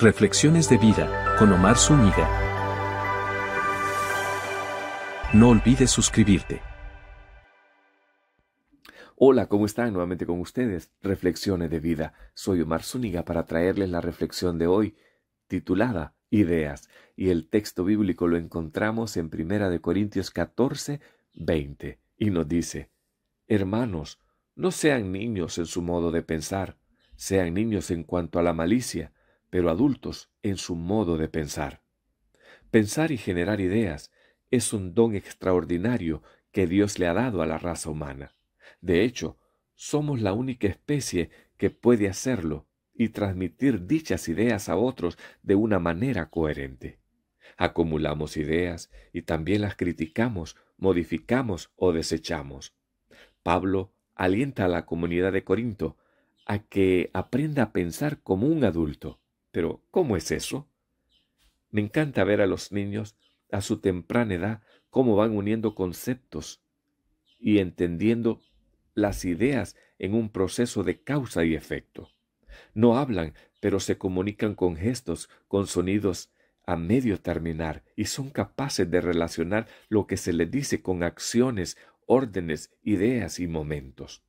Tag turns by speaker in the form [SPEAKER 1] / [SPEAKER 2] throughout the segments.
[SPEAKER 1] Reflexiones de vida con Omar Zúñiga. No olvides suscribirte. Hola, ¿cómo están? Nuevamente con ustedes. Reflexiones de vida. Soy Omar Zúñiga para traerles la reflexión de hoy, titulada Ideas. Y el texto bíblico lo encontramos en Primera de Corintios 14, 20. Y nos dice, Hermanos, no sean niños en su modo de pensar, sean niños en cuanto a la malicia pero adultos en su modo de pensar. Pensar y generar ideas es un don extraordinario que Dios le ha dado a la raza humana. De hecho, somos la única especie que puede hacerlo y transmitir dichas ideas a otros de una manera coherente. Acumulamos ideas y también las criticamos, modificamos o desechamos. Pablo alienta a la comunidad de Corinto a que aprenda a pensar como un adulto. Pero, ¿cómo es eso? Me encanta ver a los niños a su temprana edad cómo van uniendo conceptos y entendiendo las ideas en un proceso de causa y efecto. No hablan, pero se comunican con gestos, con sonidos a medio terminar y son capaces de relacionar lo que se les dice con acciones, órdenes, ideas y momentos.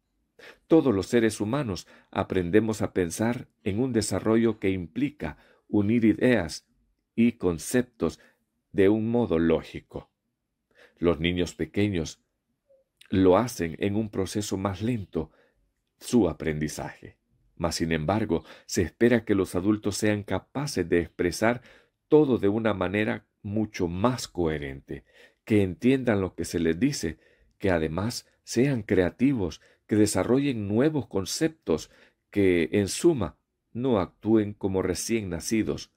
[SPEAKER 1] Todos los seres humanos aprendemos a pensar en un desarrollo que implica unir ideas y conceptos de un modo lógico. Los niños pequeños lo hacen en un proceso más lento, su aprendizaje. Mas, sin embargo, se espera que los adultos sean capaces de expresar todo de una manera mucho más coherente, que entiendan lo que se les dice, que además sean creativos que desarrollen nuevos conceptos que, en suma, no actúen como recién nacidos.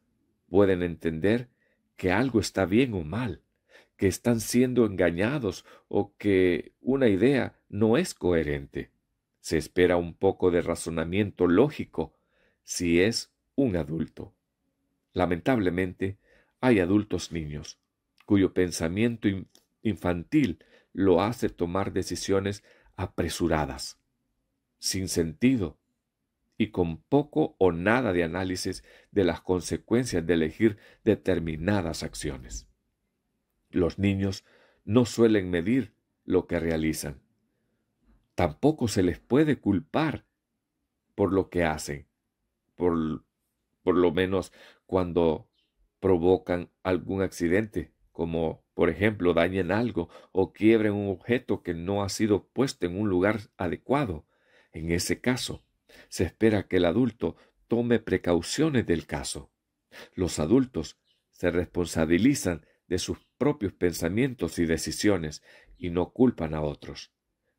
[SPEAKER 1] Pueden entender que algo está bien o mal, que están siendo engañados o que una idea no es coherente. Se espera un poco de razonamiento lógico si es un adulto. Lamentablemente, hay adultos niños cuyo pensamiento infantil lo hace tomar decisiones apresuradas, sin sentido y con poco o nada de análisis de las consecuencias de elegir determinadas acciones. Los niños no suelen medir lo que realizan. Tampoco se les puede culpar por lo que hacen, por, lo menos cuando provocan algún accidente, como por ejemplo, dañen algo o quiebren un objeto que no ha sido puesto en un lugar adecuado. En ese caso, se espera que el adulto tome precauciones del caso. Los adultos se responsabilizan de sus propios pensamientos y decisiones y no culpan a otros.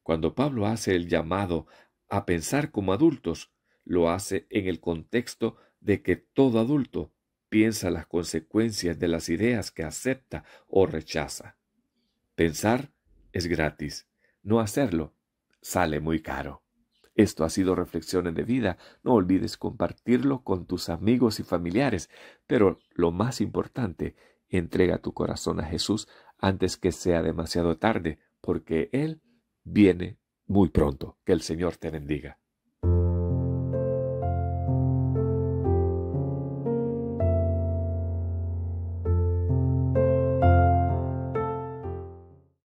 [SPEAKER 1] Cuando Pablo hace el llamado a pensar como adultos, lo hace en el contexto de que todo adulto piensa las consecuencias de las ideas que acepta o rechaza. Pensar es gratis, no hacerlo sale muy caro. Esto ha sido Reflexiones de Vida. No olvides compartirlo con tus amigos y familiares, pero lo más importante, entrega tu corazón a Jesús antes que sea demasiado tarde, porque Él viene muy pronto. Que el Señor te bendiga.